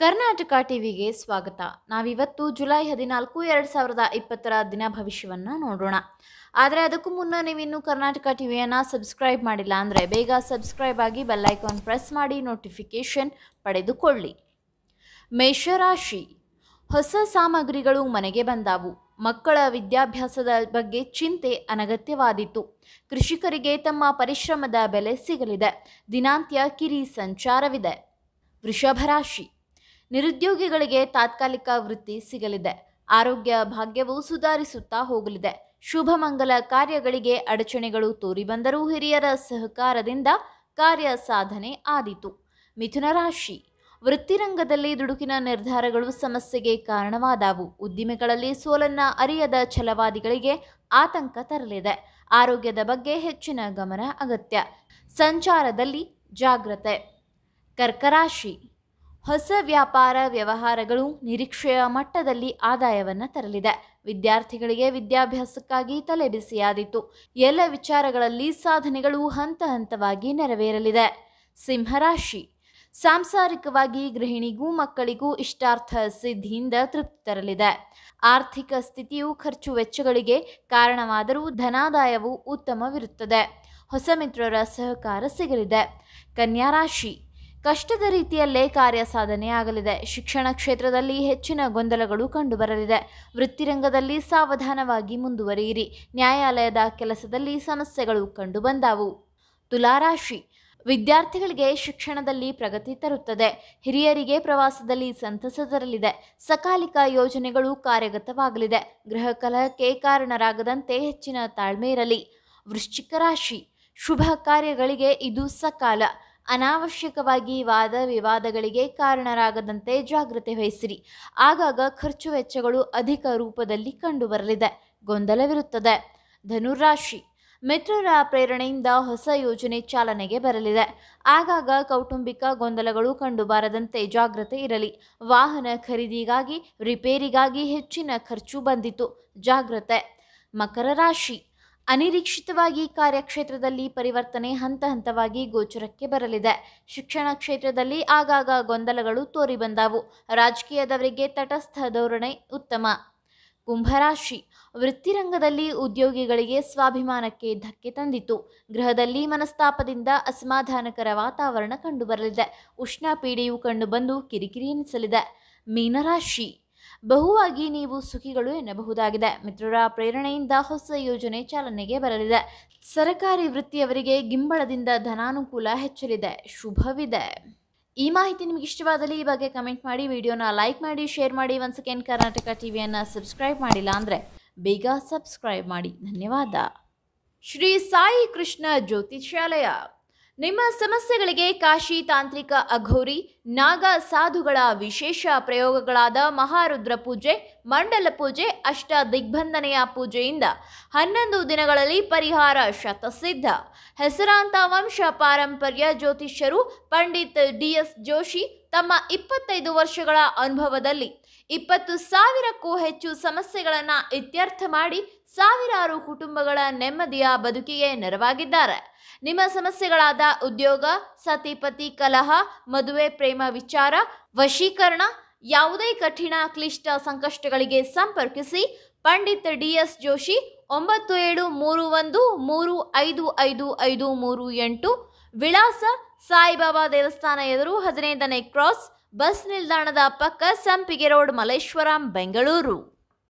ಕರ್ನಾಟಕ ಟಿವಿಗೆ ಸ್ವಾಗತ ನಾವಿವತ್ತು ಜುಲೈ ಹದಿನಾಲ್ಕು ಎರಡು ಸಾವಿರದ ಇಪ್ಪತ್ತರ ದಿನ ಭವಿಷ್ಯವನ್ನು ನೋಡೋಣ ಆದರೆ ಅದಕ್ಕೂ ಮುನ್ನ ನೀವಿನ್ನೂ ಕರ್ನಾಟಕ ಟಿವಿಯನ್ನು ಸಬ್ಸ್ಕ್ರೈಬ್ ಮಾಡಿಲ್ಲ ಅಂದರೆ ಬೇಗ ಸಬ್ಸ್ಕ್ರೈಬ್ ಆಗಿ ಬೆಲ್ಲೈಕಾನ್ ಪ್ರೆಸ್ ಮಾಡಿ ನೋಟಿಫಿಕೇಷನ್ ಪಡೆದುಕೊಳ್ಳಿ ಮೇಷರಾಶಿ ಹೊಸ ಸಾಮಗ್ರಿಗಳು ಮನೆಗೆ ಬಂದಾವು ಮಕ್ಕಳ ವಿದ್ಯಾಭ್ಯಾಸದ ಬಗ್ಗೆ ಚಿಂತೆ ಅನಗತ್ಯವಾದಿತ್ತು ಕೃಷಿಕರಿಗೆ ತಮ್ಮ ಪರಿಶ್ರಮದ ಬೆಲೆ ಸಿಗಲಿದೆ ದಿನಾಂತ್ಯ ಕಿರಿ ಸಂಚಾರವಿದೆ ವೃಷಭರಾಶಿ ನಿರುದ್ಯೋಗಿಗಳಿಗೆ ತಾತ್ಕಾಲಿಕ ವೃತ್ತಿ ಸಿಗಲಿದೆ ಆರೋಗ್ಯ ಭಾಗ್ಯವು ಸುಧಾರಿಸುತ್ತಾ ಹೋಗಲಿದೆ ಶುಭ ಮಂಗಲ ಕಾರ್ಯಗಳಿಗೆ ಅಡಚಣೆಗಳು ತೋರಿ ಬಂದರೂ ಹಿರಿಯರ ಸಹಕಾರದಿಂದ ಕಾರ್ಯ ಸಾಧನೆ ಆದಿತು ಮಿಥುನ ರಾಶಿ ವೃತ್ತಿರಂಗದಲ್ಲಿ ದುಡುಕಿನ ನಿರ್ಧಾರಗಳು ಸಮಸ್ಯೆಗೆ ಕಾರಣವಾದವು ಉದ್ದಿಮೆಗಳಲ್ಲಿ ಸೋಲನ್ನ ಅರಿಯದ ಛಲವಾದಿಗಳಿಗೆ ಆತಂಕ ತರಲಿದೆ ಆರೋಗ್ಯದ ಬಗ್ಗೆ ಹೆಚ್ಚಿನ ಗಮನ ಅಗತ್ಯ ಸಂಚಾರದಲ್ಲಿ ಜಾಗ್ರತೆ ಕರ್ಕರಾಶಿ ಹೊಸ ವ್ಯಾಪಾರ ವ್ಯವಹಾರಗಳು ನಿರೀಕ್ಷೆಯ ಮಟ್ಟದಲ್ಲಿ ಆದಾಯವನ್ನು ತರಲಿದೆ ವಿದ್ಯಾರ್ಥಿಗಳಿಗೆ ವಿದ್ಯಾಭ್ಯಾಸಕ್ಕಾಗಿ ತಲೆಬಿಸಿಯಾದೀತು ಎಲ್ಲ ವಿಚಾರಗಳಲ್ಲಿ ಸಾಧನೆಗಳು ಹಂತ ಹಂತವಾಗಿ ನೆರವೇರಲಿದೆ ಸಿಂಹರಾಶಿ ಸಾಂಸಾರಿಕವಾಗಿ ಗೃಹಿಣಿಗೂ ಮಕ್ಕಳಿಗೂ ಇಷ್ಟಾರ್ಥ ಸಿದ್ಧಿಯಿಂದ ತೃಪ್ತಿ ತರಲಿದೆ ಆರ್ಥಿಕ ಸ್ಥಿತಿಯು ಖರ್ಚು ವೆಚ್ಚಗಳಿಗೆ ಕಾರಣವಾದರೂ ಧನಾದಾಯವು ಉತ್ತಮವಿರುತ್ತದೆ ಹೊಸ ಮಿತ್ರರ ಸಹಕಾರ ಸಿಗಲಿದೆ ಕನ್ಯಾರಾಶಿ ಕಷ್ಟದ ರೀತಿಯಲ್ಲೇ ಕಾರ್ಯ ಸಾಧನೆಯಾಗಲಿದೆ ಶಿಕ್ಷಣ ಕ್ಷೇತ್ರದಲ್ಲಿ ಹೆಚ್ಚಿನ ಗೊಂದಲಗಳು ಕಂಡುಬರಲಿದೆ ವೃತ್ತಿರಂಗದಲ್ಲಿ ಸಾವಧಾನವಾಗಿ ಮುಂದುವರಿಯಿರಿ ನ್ಯಾಯಾಲಯದ ಕೆಲಸದಲ್ಲಿ ಸಮಸ್ಯೆಗಳು ಕಂಡುಬಂದವು ತುಲಾರಾಶಿ ವಿದ್ಯಾರ್ಥಿಗಳಿಗೆ ಶಿಕ್ಷಣದಲ್ಲಿ ಪ್ರಗತಿ ತರುತ್ತದೆ ಹಿರಿಯರಿಗೆ ಪ್ರವಾಸದಲ್ಲಿ ಸಂತಸ ತರಲಿದೆ ಸಕಾಲಿಕ ಯೋಜನೆಗಳು ಕಾರ್ಯಗತವಾಗಲಿದೆ ಗೃಹ ಕಲಹಕ್ಕೆ ಕಾರಣರಾಗದಂತೆ ಹೆಚ್ಚಿನ ತಾಳ್ಮೆ ಇರಲಿ ವೃಶ್ಚಿಕ ರಾಶಿ ಶುಭ ಕಾರ್ಯಗಳಿಗೆ ಇದು ಸಕಾಲ ಅನಾವಶ್ಯಕವಾಗಿ ವಾದ ವಿವಾದಗಳಿಗೆ ಕಾರಣರಾಗದಂತೆ ಜಾಗ್ರತೆ ವಹಿಸಿರಿ ಆಗಾಗ ಖರ್ಚು ವೆಚ್ಚಗಳು ಅಧಿಕ ರೂಪದಲ್ಲಿ ಕಂಡುಬರಲಿದೆ ಗೊಂದಲವಿರುತ್ತದೆ ಧನುರಾಶಿ ಮಿತ್ರರ ಪ್ರೇರಣೆಯಿಂದ ಹೊಸ ಯೋಜನೆ ಚಾಲನೆಗೆ ಬರಲಿದೆ ಆಗಾಗ ಕೌಟುಂಬಿಕ ಗೊಂದಲಗಳು ಕಂಡುಬಾರದಂತೆ ಜಾಗ್ರತೆ ಇರಲಿ ವಾಹನ ಖರೀದಿಗಾಗಿ ರಿಪೇರಿಗಾಗಿ ಹೆಚ್ಚಿನ ಖರ್ಚು ಬಂದಿತು ಜಾಗ್ರತೆ ಮಕರ ರಾಶಿ ಅನಿರೀಕ್ಷಿತವಾಗಿ ಕಾರ್ಯಕ್ಷೇತ್ರದಲ್ಲಿ ಪರಿವರ್ತನೆ ಹಂತ ಹಂತವಾಗಿ ಗೋಚರಕ್ಕೆ ಬರಲಿದೆ ಶಿಕ್ಷಣ ಕ್ಷೇತ್ರದಲ್ಲಿ ಆಗಾಗ ಗೊಂದಲಗಳು ತೋರಿಬಂದವು ರಾಜಕೀಯದವರಿಗೆ ತಟಸ್ಥ ಧೋರಣೆ ಉತ್ತಮ ಕುಂಭರಾಶಿ ವೃತ್ತಿರಂಗದಲ್ಲಿ ಉದ್ಯೋಗಿಗಳಿಗೆ ಸ್ವಾಭಿಮಾನಕ್ಕೆ ಧಕ್ಕೆ ತಂದಿತು ಗೃಹದಲ್ಲಿ ಮನಸ್ತಾಪದಿಂದ ಅಸಮಾಧಾನಕರ ವಾತಾವರಣ ಕಂಡುಬರಲಿದೆ ಉಷ್ಣ ಪೀಡೆಯು ಕಂಡುಬಂದು ಕಿರಿಕಿರಿ ಎನಿಸಲಿದೆ ಮೀನರಾಶಿ ಬಹುವಾಗಿ ನೀವು ಸುಖಿಗಳು ಎನ್ನಬಹುದಾಗಿದೆ ಮಿತ್ರರ ಪ್ರೇರಣೆಯಿಂದ ಹೊಸ ಯೋಜನೆ ಚಾಲನೆಗೆ ಬರಲಿದೆ ಸರಕಾರಿ ವೃತ್ತಿಯವರಿಗೆ ಗಿಂಬಳದಿಂದ ಧನಾನುಕೂಲ ಹೆಚ್ಚಲಿದೆ ಶುಭವಿದೆ ಈ ಮಾಹಿತಿ ನಿಮಗೆ ಇಷ್ಟವಾದಲ್ಲಿ ಈ ಬಗ್ಗೆ ಕಮೆಂಟ್ ಮಾಡಿ ವಿಡಿಯೋನ ಲೈಕ್ ಮಾಡಿ ಶೇರ್ ಮಾಡಿ ಒನ್ಸ್ ಸೆಕೆಂಡ್ ಕರ್ನಾಟಕ ಟಿವಿಯನ್ನು ಸಬ್ಸ್ಕ್ರೈಬ್ ಮಾಡಿಲ್ಲ ಅಂದರೆ ಬೇಗ ಸಬ್ಸ್ಕ್ರೈಬ್ ಮಾಡಿ ಧನ್ಯವಾದ ಶ್ರೀ ಸಾಯಿ ಕೃಷ್ಣ ಜ್ಯೋತಿಷ್ಯಾಲಯ ನಿಮ್ಮ ಸಮಸ್ಯೆಗಳಿಗೆ ಕಾಶಿ ತಾಂತ್ರಿಕ ಅಘೋರಿ ನಾಗ ಸಾಧುಗಳ ವಿಶೇಷ ಪ್ರಯೋಗಗಳಾದ ಮಹಾರುದ್ರ ಪೂಜೆ ಮಂಡಲ ಪೂಜೆ ಅಷ್ಟ ದಿಗ್ಬಂಧನೆಯ ಪೂಜೆಯಿಂದ ಹನ್ನೊಂದು ದಿನಗಳಲ್ಲಿ ಪರಿಹಾರ ಶತಸಿದ್ಧ ಹೆಸರಾಂತ ವಂಶ ಪಾರಂಪರ್ಯ ಜ್ಯೋತಿಷ್ಯರು ಪಂಡಿತ್ ಡಿ ಎಸ್ ಜೋಶಿ ತಮ್ಮ ಇಪ್ಪತ್ತೈದು ವರ್ಷಗಳ ಅನುಭವದಲ್ಲಿ ಇಪ್ಪತ್ತು ಸಾವಿರಕ್ಕೂ ಹೆಚ್ಚು ಸಮಸ್ಯೆಗಳನ್ನು ಇತ್ಯರ್ಥ ಮಾಡಿ ಸಾವಿರಾರು ಕುಟುಂಬಗಳ ನೆಮ್ಮದಿಯ ಬದುಕಿಗೆ ನೆರವಾಗಿದ್ದಾರೆ ನಿಮ್ಮ ಸಮಸ್ಯೆಗಳಾದ ಉದ್ಯೋಗ ಸತಿಪತಿ ಕಲಹ ಮದುವೆ ಪ್ರೇಮ ವಿಚಾರ ವಶೀಕರಣ ಯಾವುದೇ ಕಠಿಣ ಕ್ಲಿಷ್ಟ ಸಂಕಷ್ಟಗಳಿಗೆ ಸಂಪರ್ಕಿಸಿ ಪಂಡಿತ್ ಡಿ ಎಸ್ ಜೋಶಿ ಒಂಬತ್ತು ಏಳು ಮೂರು ಒಂದು ಮೂರು ಐದು ಐದು ಐದು ಮೂರು ಎಂಟು ವಿಳಾಸ ಸಾಯಿಬಾಬಾ ದೇವಸ್ಥಾನ ಎದುರು ಹದಿನೈದನೇ ಕ್ರಾಸ್ ಬಸ್ ನಿಲ್ದಾಣದ ಪಕ್ಕ ಸಂಪಿಗೆ ರೋಡ್ ಮಲ್ಲೇಶ್ವರಂ ಬೆಂಗಳೂರು